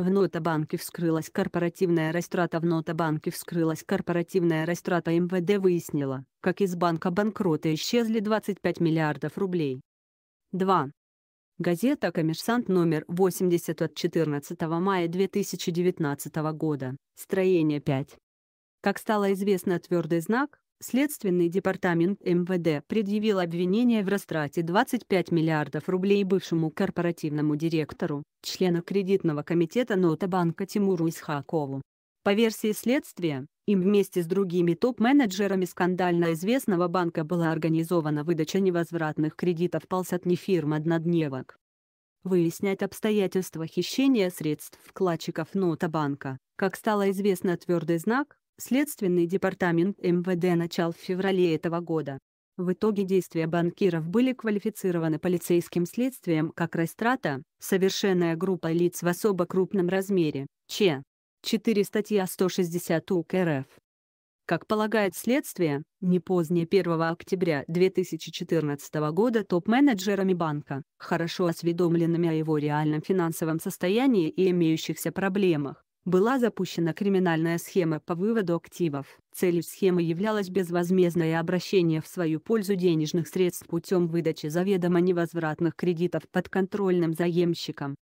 В Нотабанке вскрылась корпоративная растрата В Нотабанке вскрылась корпоративная растрата МВД выяснила, как из банка банкрота исчезли 25 миллиардов рублей. 2. Газета «Коммерсант» номер 80 от 14 мая 2019 года, строение 5. Как стало известно твердый знак, Следственный департамент МВД предъявил обвинение в растрате 25 миллиардов рублей бывшему корпоративному директору, члена кредитного комитета Нотабанка Тимуру Исхакову. По версии следствия, им вместе с другими топ-менеджерами скандально известного банка была организована выдача невозвратных кредитов полсотни фирм однодневок. Выяснять обстоятельства хищения средств вкладчиков Нотабанка, как стало известно твердый знак, Следственный департамент МВД начал в феврале этого года. В итоге действия банкиров были квалифицированы полицейским следствием как растрата, совершенная группа лиц в особо крупном размере, Ч. 4 статья 160 УК РФ. Как полагает следствие, не позднее 1 октября 2014 года топ-менеджерами банка, хорошо осведомленными о его реальном финансовом состоянии и имеющихся проблемах, была запущена криминальная схема по выводу активов. Целью схемы являлось безвозмездное обращение в свою пользу денежных средств путем выдачи заведомо невозвратных кредитов под контрольным заемщикам.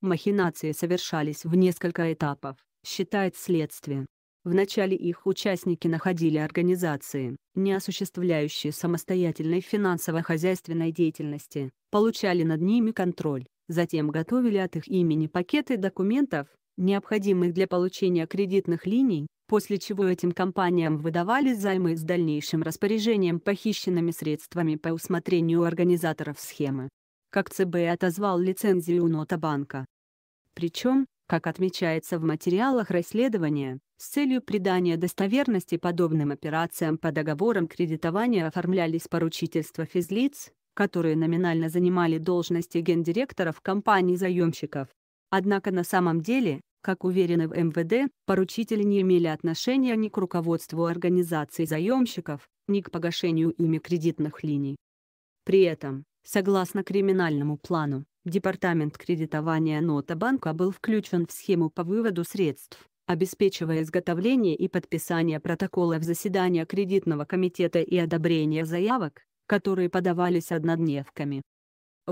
Махинации совершались в несколько этапов, считает следствие. Вначале их участники находили организации, не осуществляющие самостоятельной финансово-хозяйственной деятельности, получали над ними контроль, затем готовили от их имени пакеты документов, необходимых для получения кредитных линий, после чего этим компаниям выдавали займы с дальнейшим распоряжением похищенными средствами по усмотрению организаторов схемы. Как ЦБ отозвал лицензию у Нотабанка. Причем, как отмечается в материалах расследования, с целью придания достоверности подобным операциям по договорам кредитования оформлялись поручительства физлиц, которые номинально занимали должности гендиректоров компаний-заемщиков. Однако на самом деле, как уверены в МВД, поручители не имели отношения ни к руководству организации заемщиков, ни к погашению ими кредитных линий. При этом, согласно криминальному плану, Департамент кредитования Нота банка был включен в схему по выводу средств, обеспечивая изготовление и подписание протоколов заседания кредитного комитета и одобрение заявок, которые подавались однодневками.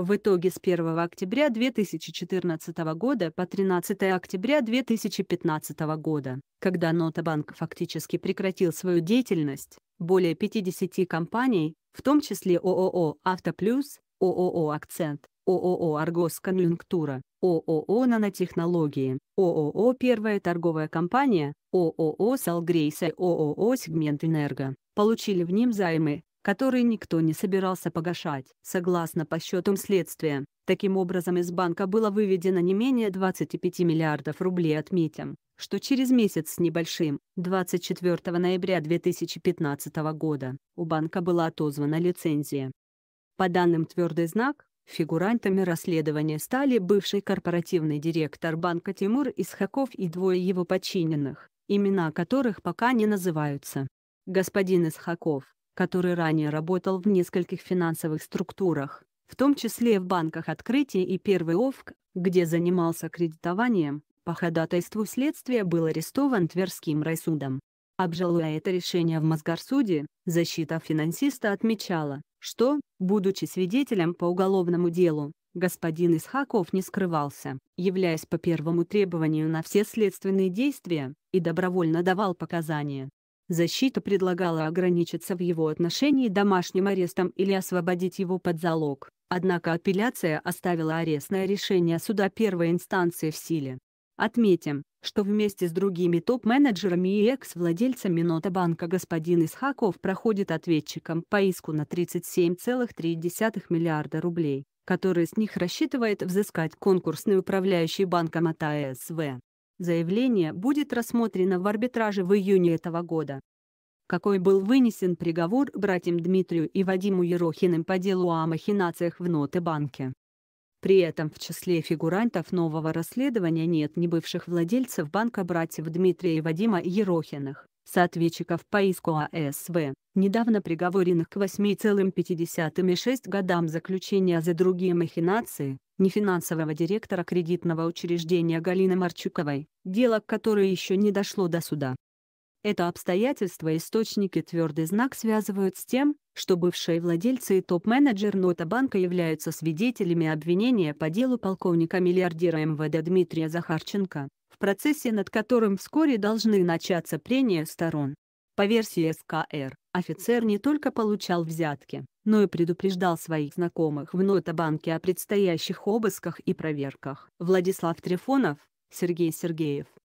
В итоге с 1 октября 2014 года по 13 октября 2015 года, когда Нотабанк фактически прекратил свою деятельность, более 50 компаний, в том числе ООО «Автоплюс», ООО «Акцент», ООО «Аргос Конъюнктура», ООО «Нанотехнологии», ООО «Первая торговая компания», ООО Салгрейс, и ООО «Сегмент Энерго» получили в ним займы, который никто не собирался погашать. Согласно по счетам следствия, таким образом из банка было выведено не менее 25 миллиардов рублей отметим, что через месяц с небольшим, 24 ноября 2015 года, у банка была отозвана лицензия. По данным «Твердый знак», Фигурантами расследования стали бывший корпоративный директор банка Тимур Исхаков и двое его подчиненных, имена которых пока не называются. Господин Исхаков, который ранее работал в нескольких финансовых структурах, в том числе в банках открытия и первый ОФК, где занимался кредитованием, по ходатайству следствия был арестован Тверским райсудом. Обжалуя это решение в Мосгорсуде, защита финансиста отмечала, что, будучи свидетелем по уголовному делу, господин Исхаков не скрывался, являясь по первому требованию на все следственные действия, и добровольно давал показания. Защита предлагала ограничиться в его отношении домашним арестом или освободить его под залог, однако апелляция оставила арестное решение суда первой инстанции в силе. Отметим, что вместе с другими топ-менеджерами и экс-владельцами Нотабанка господин Исхаков проходит ответчиком по иску на 37,3 миллиарда рублей, которые с них рассчитывает взыскать конкурсный управляющий банком АТСВ. Заявление будет рассмотрено в арбитраже в июне этого года. Какой был вынесен приговор братьям Дмитрию и Вадиму Ерохиным по делу о махинациях в банке? При этом в числе фигурантов нового расследования нет ни бывших владельцев банка братьев Дмитрия и Вадима Ерохиных, соответчиков по иску АСВ, недавно приговоренных к 8,56 годам заключения за другие махинации, нефинансового директора кредитного учреждения Галины Марчуковой, дело которой еще не дошло до суда. Это обстоятельство источники твердый знак связывают с тем, что бывшие владельцы и топ-менеджер Нотабанка являются свидетелями обвинения по делу полковника-миллиардера МВД Дмитрия Захарченко, процессе над которым вскоре должны начаться прения сторон. По версии СКР, офицер не только получал взятки, но и предупреждал своих знакомых в Нотабанке о предстоящих обысках и проверках. Владислав Трифонов, Сергей Сергеев